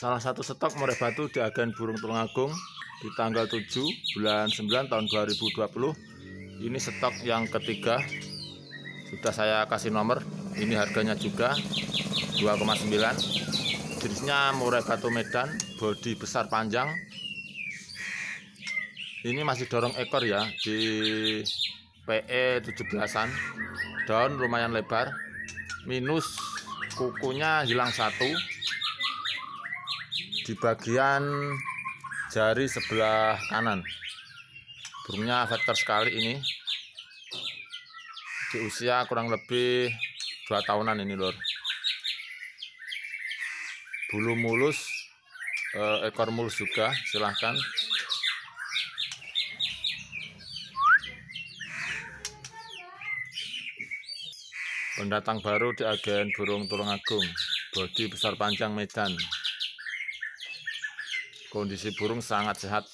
Salah satu stok Murai Batu di agen Burung Tulungagung di tanggal 7 bulan 9 tahun 2020. Ini stok yang ketiga. Sudah saya kasih nomor. Ini harganya juga 2,9. Jenisnya Murai Batu Medan, bodi besar panjang. Ini masih dorong ekor ya di PE 17-an. Daun lumayan lebar. Minus kukunya hilang satu di bagian jari sebelah kanan burungnya vektor sekali ini di usia kurang lebih dua tahunan ini lor bulu mulus eh, ekor mulus juga silahkan pendatang baru di agen burung tulung agung bodi besar panjang Medan kondisi burung sangat sehat